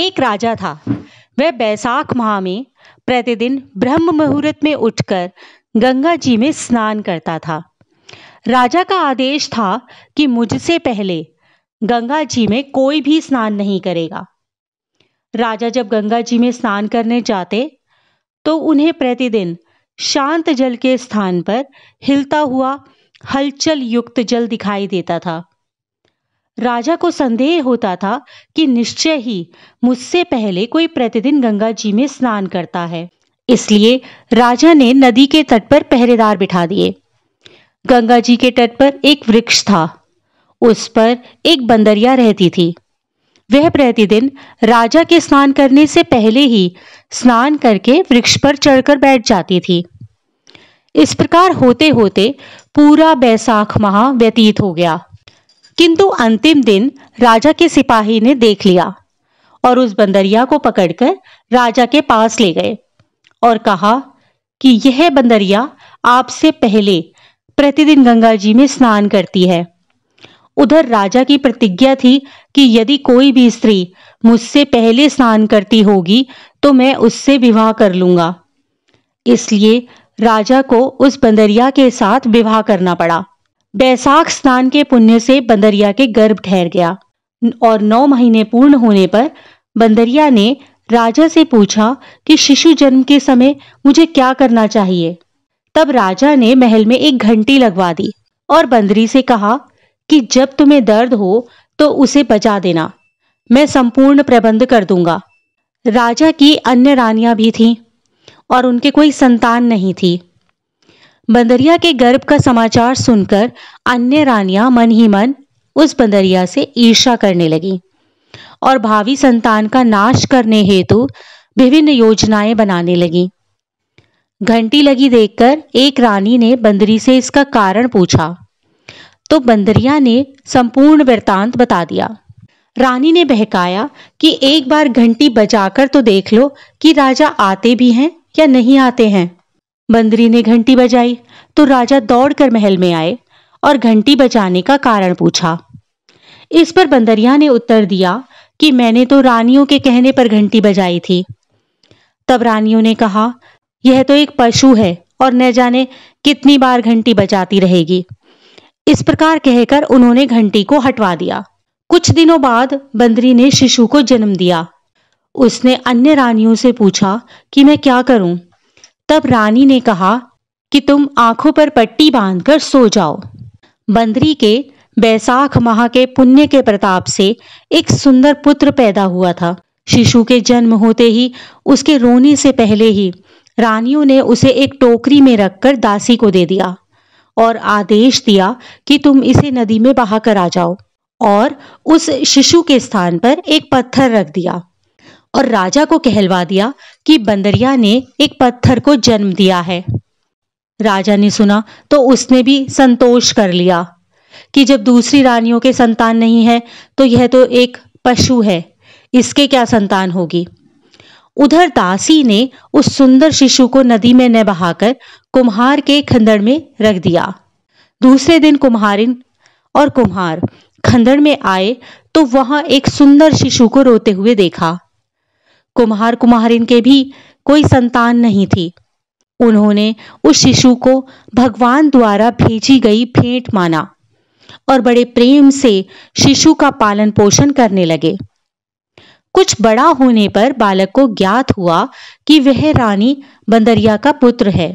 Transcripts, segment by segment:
एक राजा था वह बैसाख माह में प्रतिदिन ब्रह्म मुहूर्त में उठकर गंगा जी में स्नान करता था राजा का आदेश था कि मुझसे पहले गंगा जी में कोई भी स्नान नहीं करेगा राजा जब गंगा जी में स्नान करने जाते तो उन्हें प्रतिदिन शांत जल के स्थान पर हिलता हुआ हलचल युक्त जल दिखाई देता था राजा को संदेह होता था कि निश्चय ही मुझसे पहले कोई प्रतिदिन गंगा जी में स्नान करता है इसलिए राजा ने नदी के तट पर पहरेदार बिठा दिए गंगा जी के तट पर एक वृक्ष था उस पर एक बंदरिया रहती थी वह प्रतिदिन राजा के स्नान करने से पहले ही स्नान करके वृक्ष पर चढ़कर बैठ जाती थी इस प्रकार होते होते पूरा बैसाख माह व्यतीत हो गया किंतु अंतिम दिन राजा के सिपाही ने देख लिया और उस बंदरिया को पकड़कर राजा के पास ले गए और कहा कि यह बंदरिया आपसे पहले प्रतिदिन गंगा जी में स्नान करती है उधर राजा की प्रतिज्ञा थी कि यदि कोई भी स्त्री मुझसे पहले स्नान करती होगी तो मैं उससे विवाह कर लूंगा इसलिए राजा को उस बंदरिया के साथ विवाह करना पड़ा बैसाख स्नान के पुण्य से बंदरिया के गर्भ ठहर गया और नौ महीने पूर्ण होने पर बंदरिया ने राजा से पूछा कि शिशु जन्म के समय मुझे क्या करना चाहिए तब राजा ने महल में एक घंटी लगवा दी और बंदरी से कहा कि जब तुम्हें दर्द हो तो उसे बचा देना मैं संपूर्ण प्रबंध कर दूंगा राजा की अन्य रानियां भी थीं और उनके कोई संतान नहीं थी बंदरिया के गर्भ का समाचार सुनकर अन्य रानियां मन ही मन उस बंदरिया से ईर्षा करने लगी और भावी संतान का नाश करने हेतु विभिन्न योजनाएं बनाने लगी घंटी लगी देखकर एक रानी ने बंदरी से इसका कारण पूछा तो बंदरिया ने संपूर्ण वृतांत बता दिया रानी ने बहकाया कि एक बार घंटी बजाकर तो देख लो कि राजा आते भी हैं या नहीं आते हैं बंदरी ने घंटी बजाई तो राजा दौड़कर महल में आए और घंटी बजाने का कारण पूछा इस पर बंदरिया ने उत्तर दिया कि मैंने तो रानियों के कहने पर घंटी बजाई थी तब रानियों ने कहा यह तो एक पशु है और न जाने कितनी बार घंटी बजाती रहेगी इस प्रकार कहकर उन्होंने घंटी को हटवा दिया कुछ दिनों बाद बंदरी ने शिशु को जन्म दिया उसने अन्य रानियों से पूछा कि मैं क्या करूं तब रानी ने कहा कि तुम आंखों पर पट्टी बांधकर सो जाओ बंदरी के बैसाख माह के पुण्य के प्रताप से एक सुंदर पुत्र पैदा हुआ था शिशु के जन्म होते ही उसके रोने से पहले ही रानियों ने उसे एक टोकरी में रखकर दासी को दे दिया और आदेश दिया कि तुम इसे नदी में बहाकर आ जाओ और उस शिशु के स्थान पर एक पत्थर रख दिया और राजा को कहलवा दिया कि बंदरिया ने एक पत्थर को जन्म दिया है राजा ने सुना तो उसने भी संतोष कर लिया कि जब दूसरी रानियों के संतान नहीं है तो यह तो एक पशु है इसके क्या संतान होगी उधर दासी ने उस सुंदर शिशु को नदी में न बहाकर कुम्हार के खंदड़ में रख दिया दूसरे दिन कुम्हारिन और कुम्हार खंदड़ में आए तो वहां एक सुंदर शिशु को रोते हुए देखा कुम्हार कुम्हारिन के भी कोई संतान नहीं थी उन्होंने उस शिशु को भगवान द्वारा भेजी गई भेंट माना और बड़े प्रेम से शिशु का पालन पोषण करने लगे कुछ बड़ा होने पर बालक को ज्ञात हुआ कि वह रानी बंदरिया का पुत्र है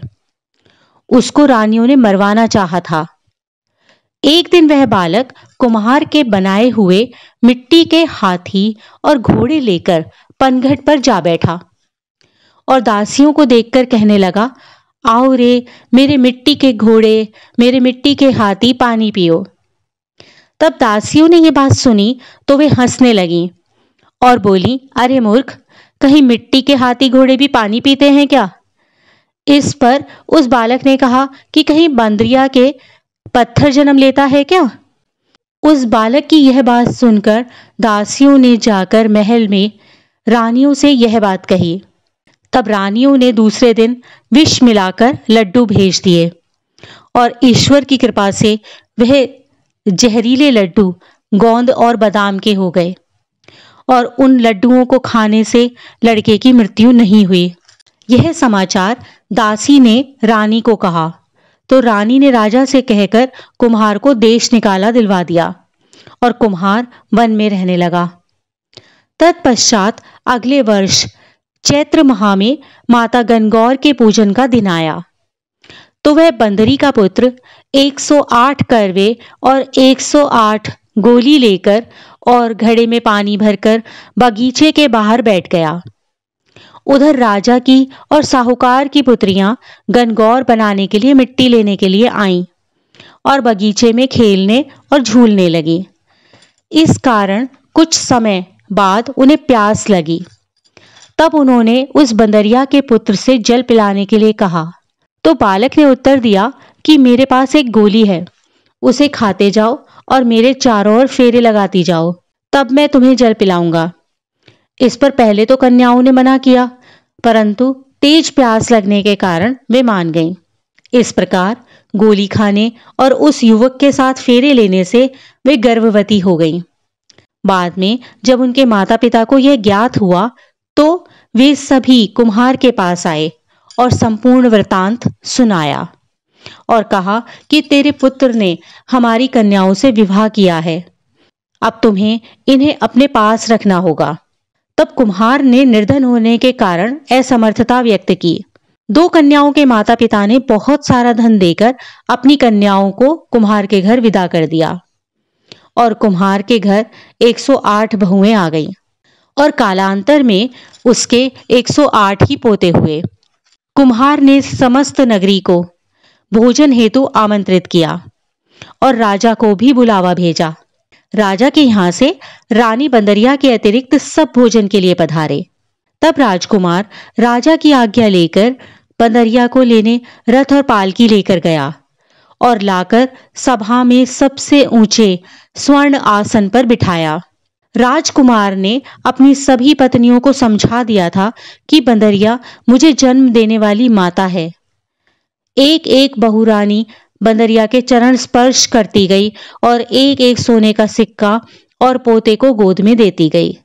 उसको रानियों ने मरवाना चाहा था एक दिन वह बालक कुम्हार के बनाए हुए मिट्टी के हाथी और घोड़े लेकर पनघट पर जा बैठा और दासियों को देखकर कहने लगा आओ रे मेरे मिट्टी के घोड़े मेरे मिट्टी के हाथी पानी पियो तब दासियों ने यह बात सुनी तो वे हंसने लगी और बोली अरे मूर्ख कहीं मिट्टी के हाथी घोड़े भी पानी पीते हैं क्या इस पर उस बालक ने कहा कि कहीं बंदरिया के पत्थर जन्म लेता है क्या उस बालक की यह बात सुनकर दासियों ने जाकर महल में रानियों से यह बात कही तब रानियों ने दूसरे दिन विष मिलाकर लड्डू भेज दिए और ईश्वर की कृपा से वह जहरीले लड्डू गोंद और बादाम के हो गए और उन लड्डुओं को खाने से लड़के की मृत्यु नहीं हुई यह समाचार दासी ने रानी को कहा तो रानी ने राजा से कहकर कुम्हार को देश निकाला दिलवा दिया और कुम्हार वन में रहने लगा तत्पश्चात अगले वर्ष चैत्र माह में माता गनगौर के पूजन का दिन आया तो वह बंदरी का पुत्र 108 करवे और 108 गोली लेकर और घड़े में पानी भरकर बगीचे के बाहर बैठ गया उधर राजा की और साहूकार की पुत्रियां गनगौर बनाने के लिए मिट्टी लेने के लिए आईं और बगीचे में खेलने और झूलने लगी इस कारण कुछ समय बाद उन्हें प्यास लगी तब उन्होंने उस बंदरिया के पुत्र से जल पिलाने के लिए कहा तो बालक ने उत्तर दिया कि मेरे पास एक गोली है उसे खाते जाओ और मेरे चारों ओर फेरे लगाती जाओ तब मैं तुम्हें जल पिलाऊंगा इस पर पहले तो कन्याओं ने मना किया परंतु तेज प्यास लगने के कारण वे मान गईं। इस प्रकार गोली खाने और उस युवक के साथ फेरे लेने से वे गर्भवती हो गईं। बाद में जब उनके माता पिता को यह ज्ञात हुआ तो वे सभी कुम्हार के पास आए और संपूर्ण वृतांत सुनाया और कहा कि तेरे पुत्र ने हमारी कन्याओं से विवाह किया है अब तुम्हें इन्हें अपने पास रखना होगा तब कुम्हार ने निर्धन होने के कारण असमर्थता व्यक्त की दो कन्याओं के माता पिता ने बहुत सारा धन देकर अपनी कन्याओं को कुम्हार के घर विदा कर दिया और कुम्हार के घर 108 बहुएं आ गईं और कालांतर में उसके 108 ही पोते हुए कुम्हार ने समस्त नगरी को भोजन हेतु आमंत्रित किया और राजा को भी बुलावा भेजा राजा के यहाँ से रानी बंदरिया के अतिरिक्त सब भोजन के लिए पधारे तब राजकुमार राजा की आज्ञा लेकर बंदरिया को लेने रथ और पालकी लेकर गया और लाकर सभा में सबसे ऊंचे स्वर्ण आसन पर बिठाया राजकुमार ने अपनी सभी पत्नियों को समझा दिया था कि बंदरिया मुझे जन्म देने वाली माता है एक एक बहुरानी बंदरिया के चरण स्पर्श करती गई और एक एक सोने का सिक्का और पोते को गोद में देती गई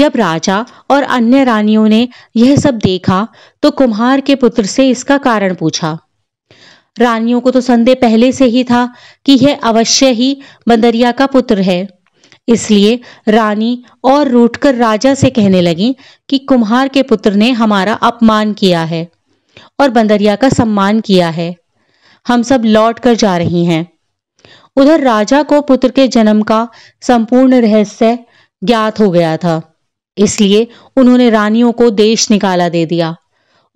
जब राजा और अन्य रानियों ने यह सब देखा तो कुम्हार के पुत्र से इसका कारण पूछा रानियों को तो संदेह पहले से ही था कि यह अवश्य ही बंदरिया का पुत्र है इसलिए रानी और रूठकर राजा से कहने लगी कि कुम्हार के पुत्र ने हमारा अपमान किया है और बंदरिया का सम्मान किया है हम सब लौट कर जा रही हैं उधर राजा को पुत्र के जन्म का संपूर्ण रहस्य ज्ञात हो गया था इसलिए उन्होंने रानियों को देश निकाला दे दिया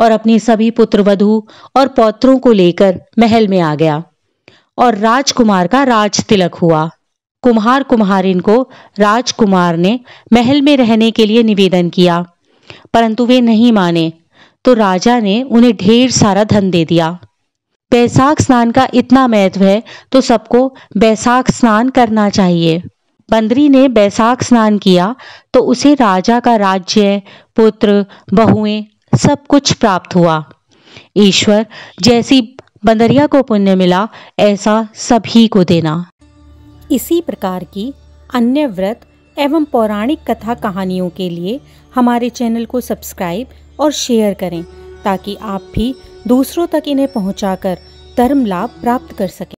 और अपने सभी वधु और पौत्रों को लेकर महल में आ गया और राजकुमार का राज तिलक हुआ कुम्हार कुम्हारिन को राजकुमार ने महल में रहने के लिए निवेदन किया परंतु वे नहीं माने तो राजा ने उन्हें ढेर सारा धन दे दिया बैसाख स्नान का इतना महत्व है तो सबको बैसाख स्नान करना चाहिए बंदरी ने बैसाख स्नान किया तो उसे राजा का राज्य पुत्र बहुएं सब कुछ प्राप्त हुआ ईश्वर जैसी बंदरिया को पुण्य मिला ऐसा सभी को देना इसी प्रकार की अन्य व्रत एवं पौराणिक कथा कहानियों के लिए हमारे चैनल को सब्सक्राइब और शेयर करें ताकि आप भी दूसरों तक इन्हें पहुंचाकर धर्म लाभ प्राप्त कर सकें